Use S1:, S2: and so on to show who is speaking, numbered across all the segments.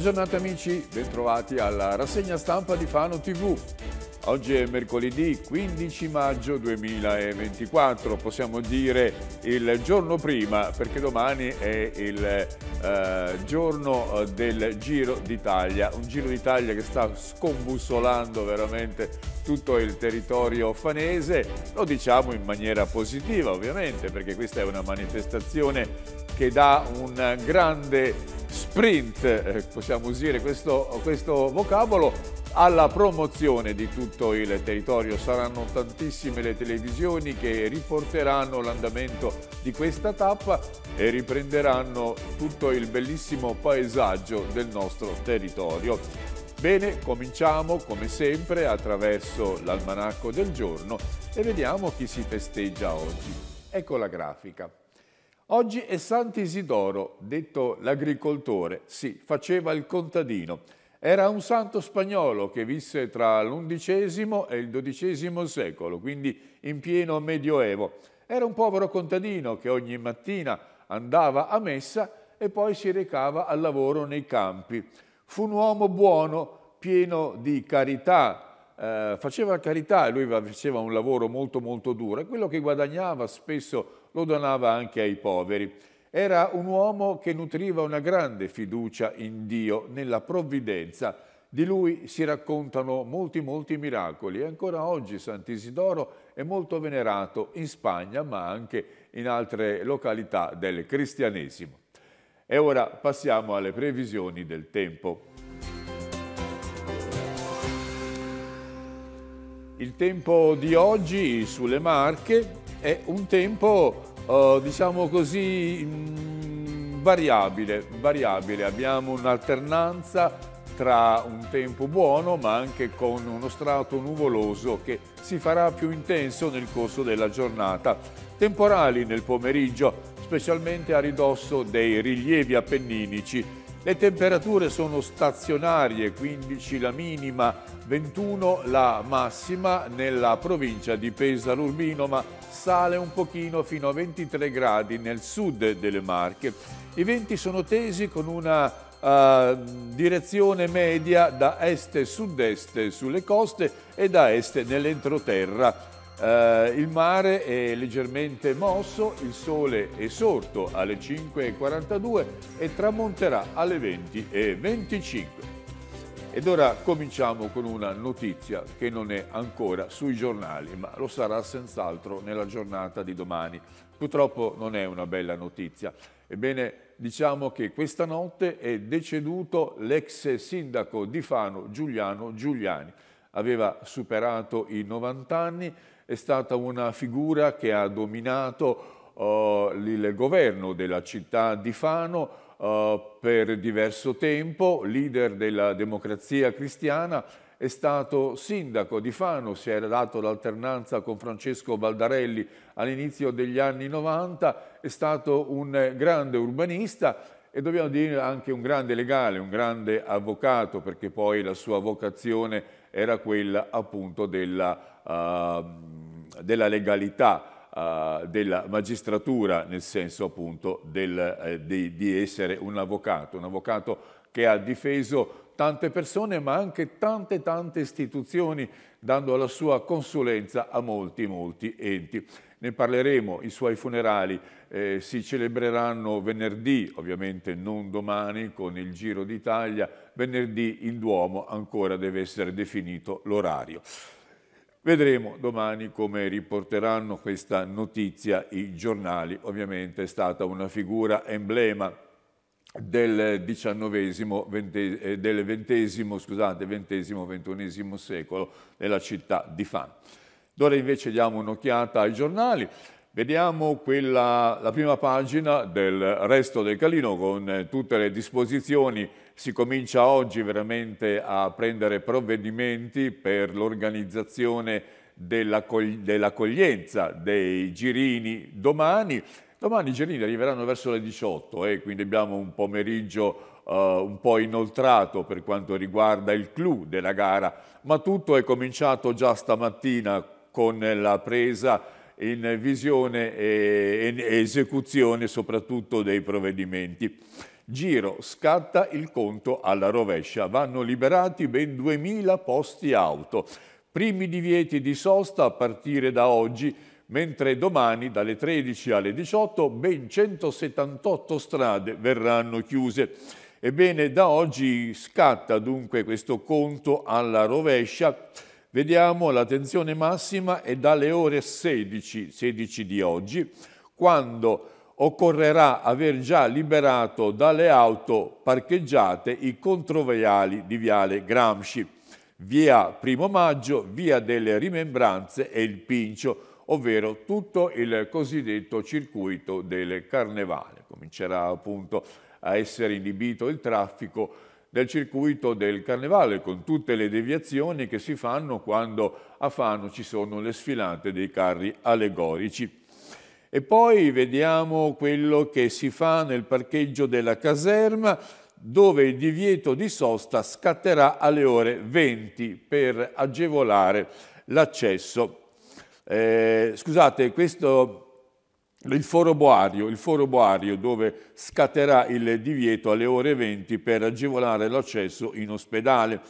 S1: Buona giornata amici, bentrovati alla rassegna stampa di Fano TV. Oggi è mercoledì 15 maggio 2024, possiamo dire il giorno prima perché domani è il eh, giorno eh, del Giro d'Italia, un Giro d'Italia che sta scombussolando veramente tutto il territorio fanese, lo diciamo in maniera positiva ovviamente perché questa è una manifestazione che dà un grande sprint, eh, possiamo usare questo, questo vocabolo, alla promozione di tutto il territorio. Saranno tantissime le televisioni che riporteranno l'andamento di questa tappa e riprenderanno tutto il bellissimo paesaggio del nostro territorio. Bene, cominciamo come sempre attraverso l'almanacco del giorno e vediamo chi si festeggia oggi. Ecco la grafica. Oggi è Sant'Isidoro, detto l'agricoltore, sì, faceva il contadino. Era un santo spagnolo che visse tra l'undicesimo e il dodicesimo secolo, quindi in pieno medioevo. Era un povero contadino che ogni mattina andava a messa e poi si recava al lavoro nei campi. Fu un uomo buono, pieno di carità, eh, faceva carità, e lui faceva un lavoro molto molto duro quello che guadagnava spesso lo donava anche ai poveri. Era un uomo che nutriva una grande fiducia in Dio, nella provvidenza. Di lui si raccontano molti, molti miracoli e ancora oggi Sant'Isidoro è molto venerato in Spagna ma anche in altre località del cristianesimo. E ora passiamo alle previsioni del tempo. Il tempo di oggi sulle Marche è un tempo, eh, diciamo così, mh, mm, variabile, variabile. Abbiamo un'alternanza tra un tempo buono ma anche con uno strato nuvoloso che si farà più intenso nel corso della giornata. Temporali nel pomeriggio, specialmente a ridosso dei rilievi appenninici. Le temperature sono stazionarie, 15 la minima, 21 la massima nella provincia di Pesaro Urbino, ma sale un pochino fino a 23 gradi nel sud delle Marche. I venti sono tesi con una Uh, direzione media da est-sud-est e sulle coste e da est nell'entroterra. Uh, il mare è leggermente mosso, il sole è sorto alle 5.42 e tramonterà alle 20.25. Ed ora cominciamo con una notizia che non è ancora sui giornali, ma lo sarà senz'altro nella giornata di domani. Purtroppo non è una bella notizia. Ebbene, diciamo che questa notte è deceduto l'ex sindaco di Fano Giuliano Giuliani. Aveva superato i 90 anni, è stata una figura che ha dominato uh, il governo della città di Fano, eh, per diverso tempo, leader della democrazia cristiana, è stato sindaco di Fano, si era dato l'alternanza con Francesco Baldarelli all'inizio degli anni 90, è stato un grande urbanista e dobbiamo dire anche un grande legale, un grande avvocato, perché poi la sua vocazione era quella appunto della, uh, della legalità. Eh, della magistratura, nel senso appunto del, eh, di, di essere un avvocato, un avvocato che ha difeso tante persone ma anche tante tante istituzioni dando la sua consulenza a molti molti enti. Ne parleremo, i suoi funerali eh, si celebreranno venerdì, ovviamente non domani con il Giro d'Italia, venerdì il Duomo ancora deve essere definito l'orario. Vedremo domani come riporteranno questa notizia i giornali. Ovviamente è stata una figura emblema del XIX, XX, eh, scusate, XXI secolo nella città di Fan. Ora invece diamo un'occhiata ai giornali. Vediamo quella, la prima pagina del resto del Calino con tutte le disposizioni si comincia oggi veramente a prendere provvedimenti per l'organizzazione dell'accoglienza dei girini domani. Domani i girini arriveranno verso le 18 e eh, quindi abbiamo un pomeriggio Uh, un po' inoltrato per quanto riguarda il clou della gara, ma tutto è cominciato già stamattina con la presa in visione e, e esecuzione soprattutto dei provvedimenti. Giro scatta il conto alla rovescia, vanno liberati ben 2.000 posti auto. Primi divieti di sosta a partire da oggi, mentre domani dalle 13 alle 18 ben 178 strade verranno chiuse. Ebbene, da oggi scatta dunque questo conto alla rovescia. Vediamo la tensione massima è dalle ore 16, 16 di oggi, quando occorrerà aver già liberato dalle auto parcheggiate i controveiali di Viale Gramsci, via Primo Maggio, via delle Rimembranze e il Pincio, ovvero tutto il cosiddetto circuito del carnevale. Comincerà appunto a essere inibito il traffico del circuito del carnevale con tutte le deviazioni che si fanno quando a Fano ci sono le sfilate dei carri allegorici. E poi vediamo quello che si fa nel parcheggio della caserma, dove il divieto di sosta scatterà alle ore 20 per agevolare l'accesso. Eh, scusate, questo il foro, boario, il foro boario dove scatterà il divieto alle ore 20 per agevolare l'accesso in ospedale,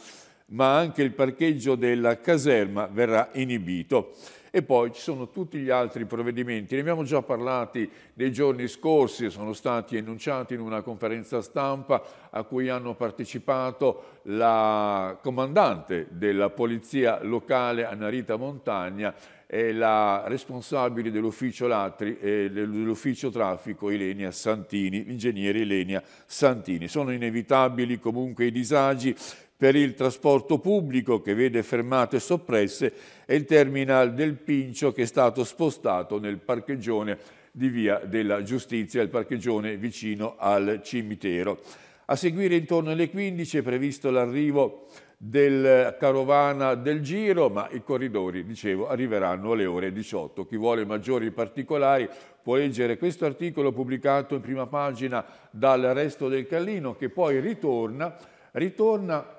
S1: ma anche il parcheggio della caserma verrà inibito. E poi ci sono tutti gli altri provvedimenti, ne abbiamo già parlati nei giorni scorsi, sono stati enunciati in una conferenza stampa a cui hanno partecipato la comandante della polizia locale Anarita Montagna e la responsabile dell'ufficio Latri, dell'ufficio traffico Ilenia Santini, l'ingegnere Ilenia Santini. Sono inevitabili comunque i disagi, per il trasporto pubblico che vede fermate e soppresse e il terminal del Pincio che è stato spostato nel parcheggione di Via della Giustizia, il parcheggione vicino al cimitero. A seguire intorno alle 15 è previsto l'arrivo del carovana del giro, ma i corridori, dicevo, arriveranno alle ore 18. Chi vuole maggiori particolari può leggere questo articolo pubblicato in prima pagina dal Resto del Callino, che poi ritorna, ritorna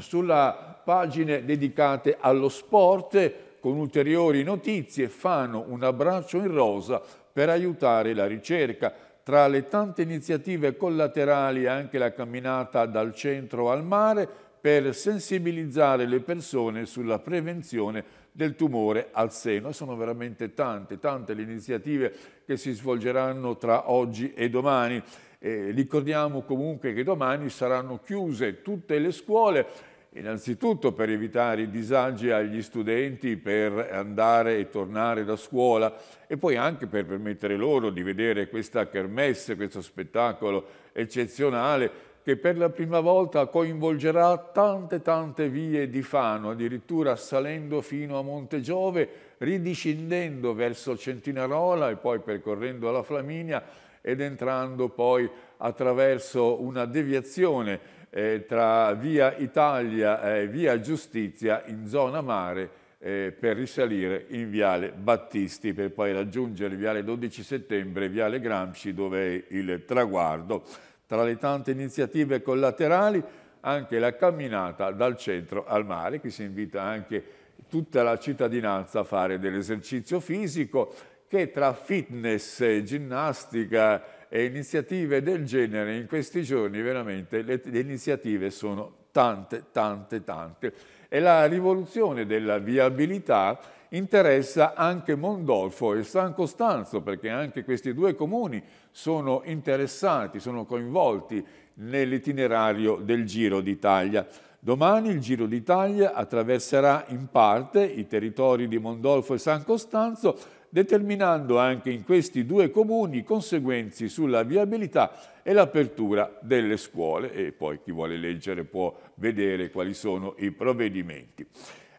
S1: sulla pagina dedicata allo sport con ulteriori notizie fanno un abbraccio in rosa per aiutare la ricerca. Tra le tante iniziative collaterali anche la camminata dal centro al mare per sensibilizzare le persone sulla prevenzione del tumore al seno. sono veramente tante, tante le iniziative che si svolgeranno tra oggi e domani. Eh, ricordiamo comunque che domani saranno chiuse tutte le scuole, innanzitutto per evitare i disagi agli studenti per andare e tornare da scuola e poi anche per permettere loro di vedere questa kermesse, questo spettacolo eccezionale che per la prima volta coinvolgerà tante tante vie di Fano, addirittura salendo fino a Monte Giove, ridiscendendo verso Centinarola e poi percorrendo la Flaminia ed entrando poi attraverso una deviazione eh, tra via Italia e via Giustizia in zona mare eh, per risalire in Viale Battisti per poi raggiungere Viale 12 Settembre e Viale Gramsci dove è il traguardo. Tra le tante iniziative collaterali anche la camminata dal centro al mare, qui si invita anche tutta la cittadinanza a fare dell'esercizio fisico, che tra fitness, ginnastica e iniziative del genere in questi giorni veramente le, le iniziative sono tante, tante, tante. E la rivoluzione della viabilità interessa anche Mondolfo e San Costanzo, perché anche questi due comuni sono interessati, sono coinvolti nell'itinerario del Giro d'Italia. Domani il Giro d'Italia attraverserà in parte i territori di Mondolfo e San Costanzo determinando anche in questi due comuni conseguenze sulla viabilità e l'apertura delle scuole e poi chi vuole leggere può vedere quali sono i provvedimenti.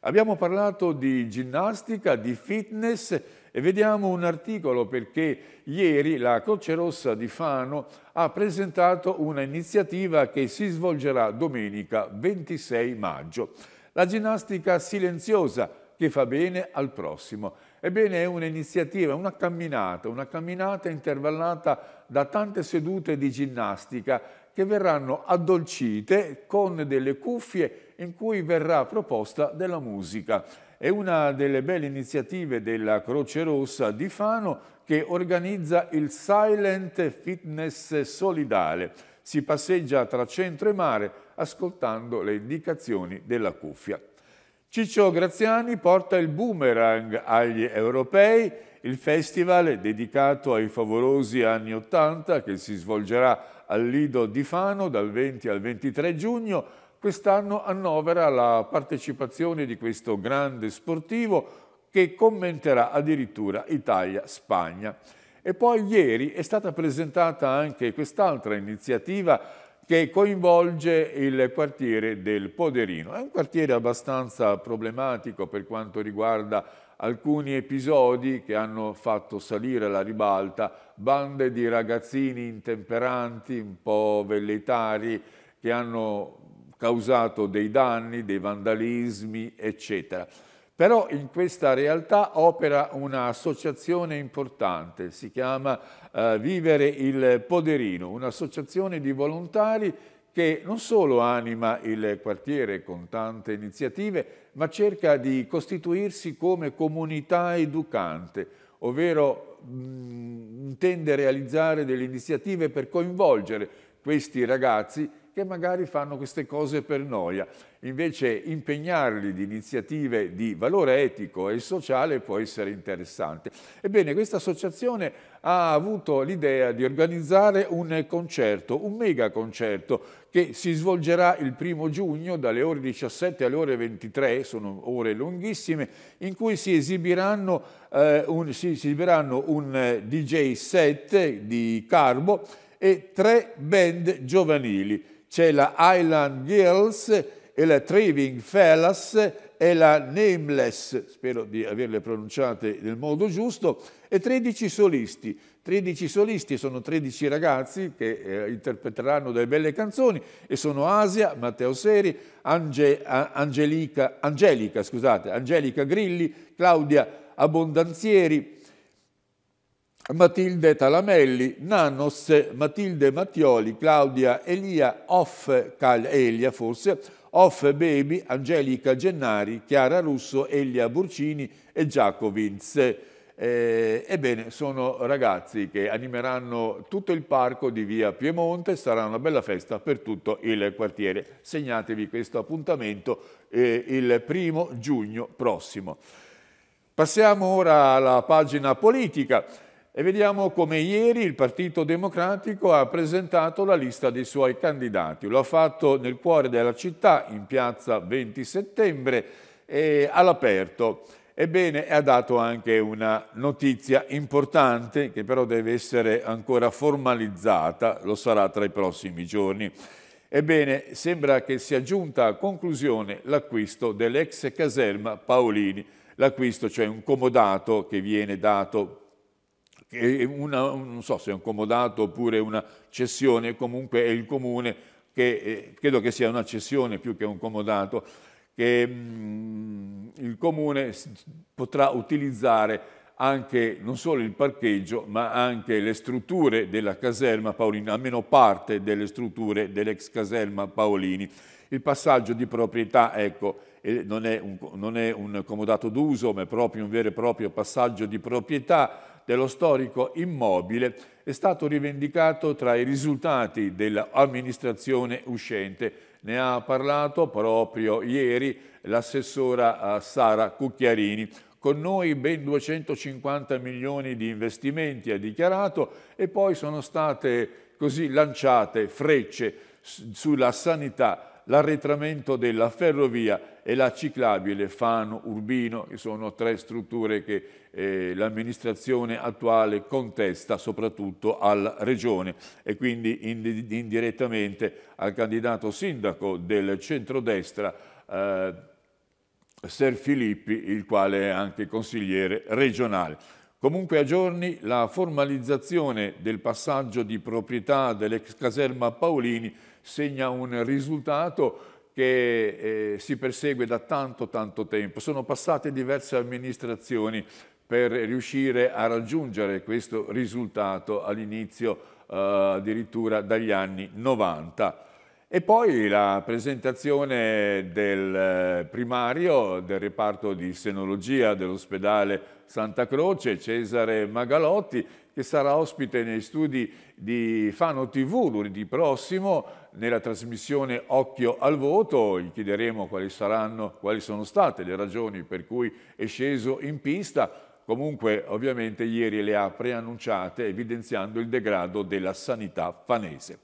S1: Abbiamo parlato di ginnastica, di fitness e vediamo un articolo perché ieri la Croce Rossa di Fano ha presentato un'iniziativa che si svolgerà domenica 26 maggio. La ginnastica silenziosa che fa bene al prossimo. Ebbene è un'iniziativa, una camminata, una camminata intervallata da tante sedute di ginnastica che verranno addolcite con delle cuffie in cui verrà proposta della musica. È una delle belle iniziative della Croce Rossa di Fano che organizza il Silent Fitness Solidale. Si passeggia tra centro e mare ascoltando le indicazioni della cuffia. Ciccio Graziani porta il boomerang agli europei, il festival dedicato ai favolosi anni Ottanta che si svolgerà al Lido di Fano dal 20 al 23 giugno. Quest'anno annovera la partecipazione di questo grande sportivo che commenterà addirittura Italia-Spagna. E poi ieri è stata presentata anche quest'altra iniziativa che coinvolge il quartiere del Poderino. È un quartiere abbastanza problematico per quanto riguarda alcuni episodi che hanno fatto salire la ribalta bande di ragazzini intemperanti, un po' velletari, che hanno causato dei danni, dei vandalismi, eccetera. Però in questa realtà opera un'associazione importante, si chiama eh, Vivere il Poderino, un'associazione di volontari che non solo anima il quartiere con tante iniziative, ma cerca di costituirsi come comunità educante, ovvero mh, mm, intende realizzare delle iniziative per coinvolgere questi ragazzi che magari fanno queste cose per noia invece impegnarli di iniziative di valore etico e sociale può essere interessante. Ebbene, questa associazione ha avuto l'idea di organizzare un concerto, un mega concerto, che si svolgerà il primo giugno dalle ore 17 alle ore 23, sono ore lunghissime, in cui si esibiranno, eh, un, si, esibiranno un eh, DJ set di Carbo e tre band giovanili. C'è la Island Girls, e la Traving Fellas e la Nameless, spero di averle pronunciate nel modo giusto, e 13 solisti. 13 solisti sono 13 ragazzi che eh, interpreteranno delle belle canzoni e sono Asia, Matteo Seri, Ange, Angelica, Angelica, scusate, Angelica Grilli, Claudia Abbondanzieri, Matilde Talamelli, Nanos, Matilde Mattioli, Claudia Elia, Off, Cal, Elia forse, Off Baby, Angelica Gennari, Chiara Russo, Elia Burcini e Giacovinz. Eh, ebbene, sono ragazzi che animeranno tutto il parco di via Piemonte, sarà una bella festa per tutto il quartiere. Segnatevi questo appuntamento eh, il primo giugno prossimo. Passiamo ora alla pagina politica. E vediamo come ieri il Partito Democratico ha presentato la lista dei suoi candidati. Lo ha fatto nel cuore della città, in piazza 20 settembre, all'aperto. Ebbene, ha dato anche una notizia importante che però deve essere ancora formalizzata, lo sarà tra i prossimi giorni. Ebbene, sembra che sia giunta a conclusione l'acquisto dell'ex caserma Paolini, l'acquisto cioè un comodato che viene dato una, non so se è un comodato oppure una cessione, comunque è il comune che eh, credo che sia una cessione più che un comodato, che mh, mm, il comune potrà utilizzare anche non solo il parcheggio, ma anche le strutture della caserma Paolini, almeno parte delle strutture dell'ex caserma Paolini. Il passaggio di proprietà, ecco, non è un, non è un comodato d'uso, ma è proprio un vero e proprio passaggio di proprietà dello storico immobile è stato rivendicato tra i risultati dell'amministrazione uscente. Ne ha parlato proprio ieri l'assessora eh, Sara Cucchiarini. Con noi ben 250 milioni di investimenti ha dichiarato e poi sono state così lanciate frecce sulla sanità l'arretramento della ferrovia e la ciclabile Fano Urbino, che sono tre strutture che eh, l'amministrazione attuale contesta soprattutto alla regione e quindi indirettamente al candidato sindaco del centrodestra eh, Ser Filippi, il quale è anche consigliere regionale. Comunque a giorni la formalizzazione del passaggio di proprietà dell'ex caserma Paolini segna un risultato che eh, si persegue da tanto tanto tempo. Sono passate diverse amministrazioni per riuscire a raggiungere questo risultato all'inizio eh, addirittura dagli anni 90. E poi la presentazione del eh, primario del reparto di senologia dell'ospedale Santa Croce, Cesare Magalotti, che sarà ospite nei studi di Fano TV lunedì prossimo nella trasmissione Occhio al Voto. Gli chiederemo quali, saranno, quali sono state le ragioni per cui è sceso in pista Comunque, ovviamente, ieri le ha preannunciate evidenziando il degrado della sanità fanese.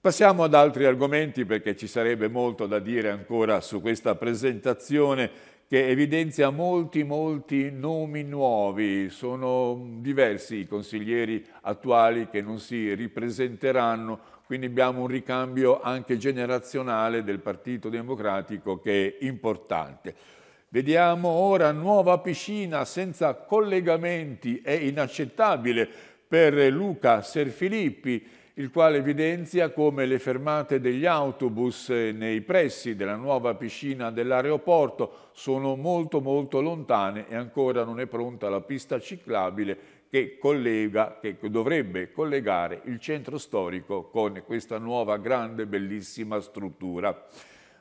S1: Passiamo ad altri argomenti perché ci sarebbe molto da dire ancora su questa presentazione che evidenzia molti, molti nomi nuovi. Sono diversi i consiglieri attuali che non si ripresenteranno, quindi abbiamo un ricambio anche generazionale del Partito Democratico che è importante. Vediamo ora nuova piscina senza collegamenti, è inaccettabile per Luca Serfilippi, il quale evidenzia come le fermate degli autobus nei pressi della nuova piscina dell'aeroporto sono molto molto lontane e ancora non è pronta la pista ciclabile che, collega, che dovrebbe collegare il centro storico con questa nuova grande bellissima struttura.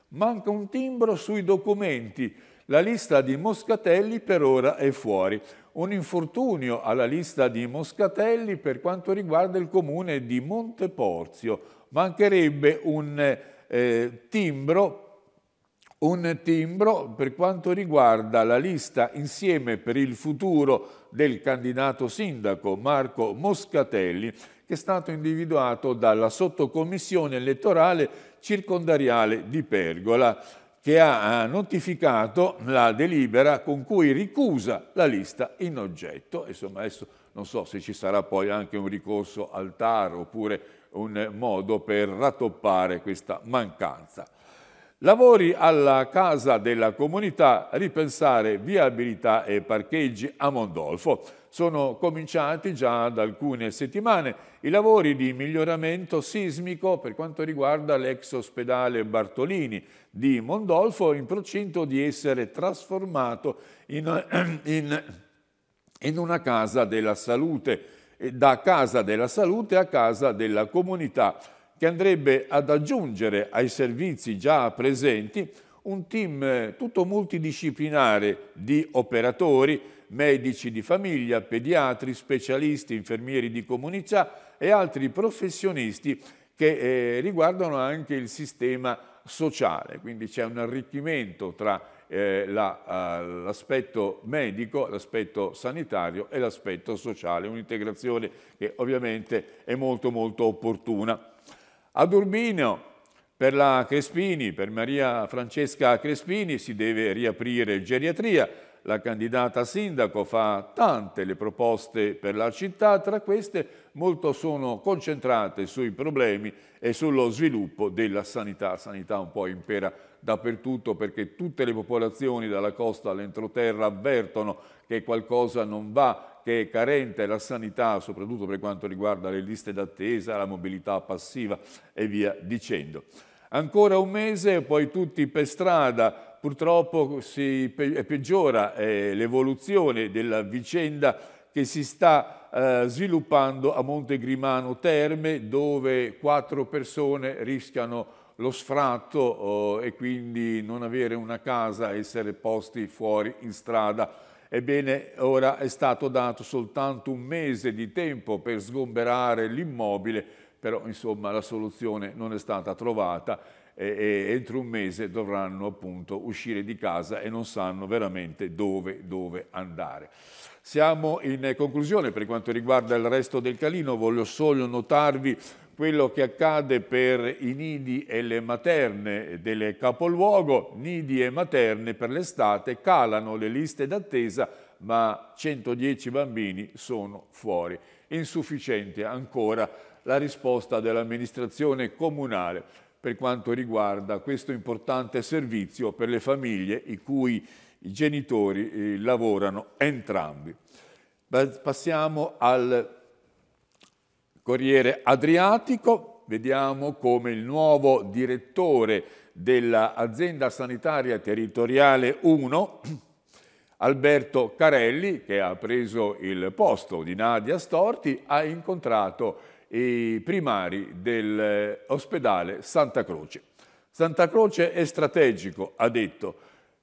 S1: Manca un timbro sui documenti la lista di Moscatelli per ora è fuori. Un infortunio alla lista di Moscatelli per quanto riguarda il comune di Monteporzio. Mancherebbe un eh, timbro un timbro per quanto riguarda la lista insieme per il futuro del candidato sindaco Marco Moscatelli che è stato individuato dalla sottocommissione elettorale circondariale di Pergola che ha notificato la delibera con cui ricusa la lista in oggetto. Insomma, adesso non so se ci sarà poi anche un ricorso al TAR oppure un modo per rattoppare questa mancanza. Lavori alla Casa della Comunità, ripensare viabilità e parcheggi a Mondolfo. Sono cominciati già da alcune settimane i lavori di miglioramento sismico per quanto riguarda l'ex ospedale Bartolini di Mondolfo in procinto di essere trasformato in, in, in una casa della salute, da casa della salute a casa della comunità che andrebbe ad aggiungere ai servizi già presenti un team eh, tutto multidisciplinare di operatori, medici di famiglia, pediatri, specialisti, infermieri di comunità e altri professionisti che eh, riguardano anche il sistema sociale. Quindi c'è un arricchimento tra eh, eh l'aspetto la, uh, medico, l'aspetto sanitario e l'aspetto sociale, un'integrazione che ovviamente è molto molto opportuna. Ad Urbino, per la Crespini, per Maria Francesca Crespini, si deve riaprire geriatria. La candidata sindaco fa tante le proposte per la città, tra queste molto sono concentrate sui problemi e sullo sviluppo della sanità. Sanità un po' impera dappertutto perché tutte le popolazioni dalla costa all'entroterra avvertono che qualcosa non va che è carente la sanità, soprattutto per quanto riguarda le liste d'attesa, la mobilità passiva e via dicendo. Ancora un mese e poi tutti per strada, purtroppo si pe peggiora eh, l'evoluzione della vicenda che si sta eh, sviluppando a Monte Grimano Terme dove quattro persone rischiano lo sfratto oh, e quindi non avere una casa, essere posti fuori in strada Ebbene, ora è stato dato soltanto un mese di tempo per sgomberare l'immobile, però insomma la soluzione non è stata trovata e, e, entro un mese dovranno appunto uscire di casa e non sanno veramente dove, dove andare. Siamo in conclusione per quanto riguarda il resto del Calino, voglio solo notarvi quello che accade per i nidi e le materne del capoluogo, nidi e materne per l'estate calano le liste d'attesa ma 110 bambini sono fuori. Insufficiente ancora la risposta dell'amministrazione comunale per quanto riguarda questo importante servizio per le famiglie i cui genitori eh, lavorano entrambi. Passiamo al Corriere Adriatico, vediamo come il nuovo direttore dell'azienda sanitaria territoriale 1, Alberto Carelli, che ha preso il posto di Nadia Storti, ha incontrato i primari dell'ospedale eh, Santa Croce. Santa Croce è strategico, ha detto,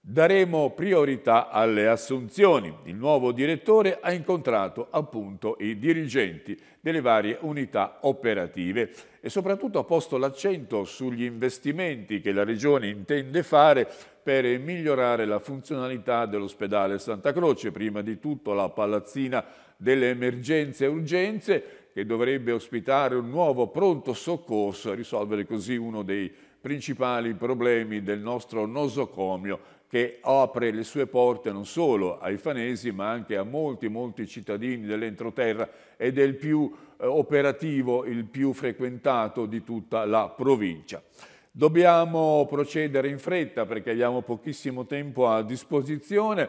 S1: Daremo priorità alle assunzioni. Il nuovo direttore ha incontrato appunto i dirigenti delle varie unità operative e soprattutto ha posto l'accento sugli investimenti che la Regione intende fare per migliorare la funzionalità dell'ospedale Santa Croce, prima di tutto la palazzina delle emergenze e urgenze che dovrebbe ospitare un nuovo pronto soccorso e risolvere così uno dei principali problemi del nostro nosocomio che apre le sue porte non solo ai fanesi ma anche a molti, molti cittadini dell'entroterra ed è il più eh, operativo, il più frequentato di tutta la provincia. Dobbiamo procedere in fretta perché abbiamo pochissimo tempo a disposizione.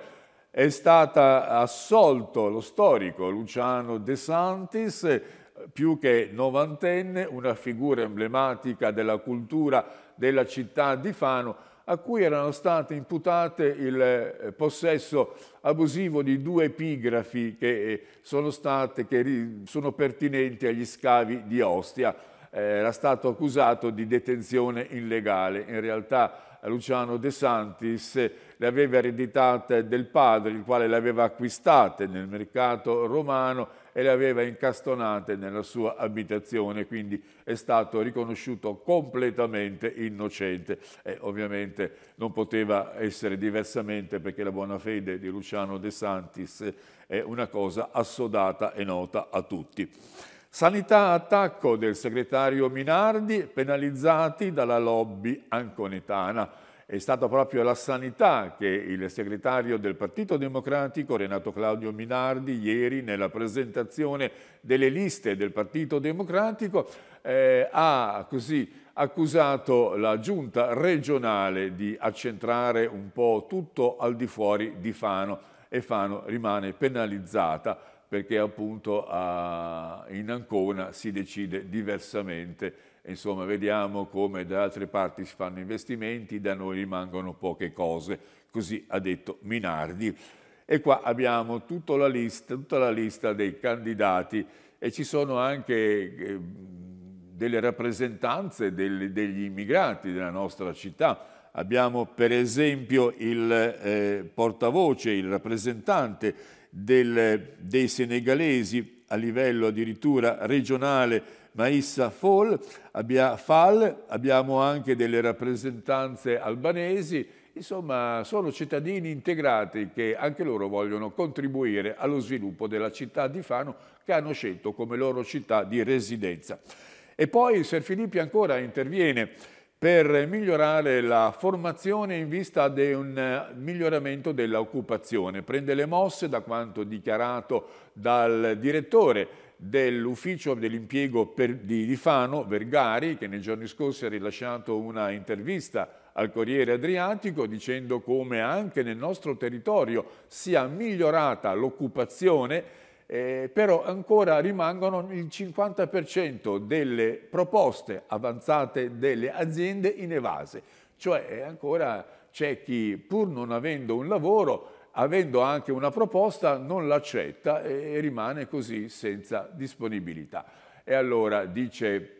S1: È stato assolto lo storico Luciano De Santis, più che novantenne, una figura emblematica della cultura della città di Fano, a cui erano state imputate il eh, possesso abusivo di due epigrafi che eh, sono, state, che sono pertinenti agli scavi di Ostia. Eh, era stato accusato di detenzione illegale. In realtà Luciano De Santis le aveva ereditate del padre, il quale le aveva acquistate nel mercato romano e le aveva incastonate nella sua abitazione, quindi è stato riconosciuto completamente innocente e ovviamente non poteva essere diversamente perché la buona fede di Luciano De Santis è una cosa assodata e nota a tutti. Sanità attacco del segretario Minardi penalizzati dalla lobby anconetana è stata proprio la sanità che il segretario del Partito Democratico, Renato Claudio Minardi, ieri nella presentazione delle liste del Partito Democratico eh, ha così accusato la giunta regionale di accentrare un po' tutto al di fuori di Fano e Fano rimane penalizzata perché appunto a, ah, in Ancona si decide diversamente insomma vediamo come da altre parti si fanno investimenti, da noi rimangono poche cose, così ha detto Minardi. E qua abbiamo tutta la lista, tutta la lista dei candidati e ci sono anche eh, delle rappresentanze del, degli immigrati della nostra città. Abbiamo per esempio il eh, portavoce, il rappresentante del, dei senegalesi a livello addirittura regionale Maissa Fall, abbia, Fall, abbiamo anche delle rappresentanze albanesi, insomma sono cittadini integrati che anche loro vogliono contribuire allo sviluppo della città di Fano che hanno scelto come loro città di residenza. E poi Ser Filippi ancora interviene per migliorare la formazione in vista di un miglioramento dell'occupazione. Prende le mosse da quanto dichiarato dal direttore dell'ufficio dell'impiego per, di, di Fano, Vergari, che nei giorni scorsi ha rilasciato una intervista al Corriere Adriatico dicendo come anche nel nostro territorio sia migliorata l'occupazione, eh, però ancora rimangono il 50% delle proposte avanzate delle aziende in evase, cioè eh, ancora c'è chi pur non avendo un lavoro avendo anche una proposta, non l'accetta e rimane così senza disponibilità. E allora dice,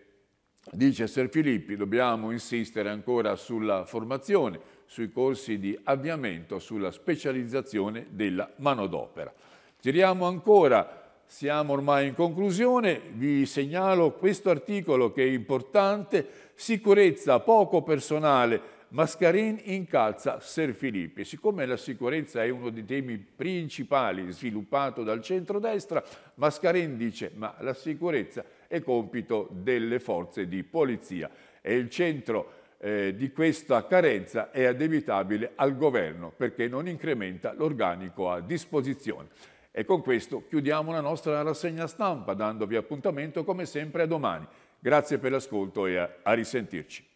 S1: dice Ser Filippi, dobbiamo insistere ancora sulla formazione, sui corsi di avviamento, sulla specializzazione della manodopera. Giriamo ancora siamo ormai in conclusione, vi segnalo questo articolo che è importante, sicurezza poco personale Mascarin incalza Ser Serfilippi. Siccome la sicurezza è uno dei temi principali sviluppato dal centrodestra, Mascarin dice ma la sicurezza è compito delle forze di polizia e il centro eh, di questa carenza è addebitabile al governo perché non incrementa l'organico a disposizione. E con questo chiudiamo la nostra rassegna stampa dandovi appuntamento come sempre a domani. Grazie per l'ascolto e a, a risentirci.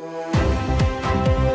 S1: Música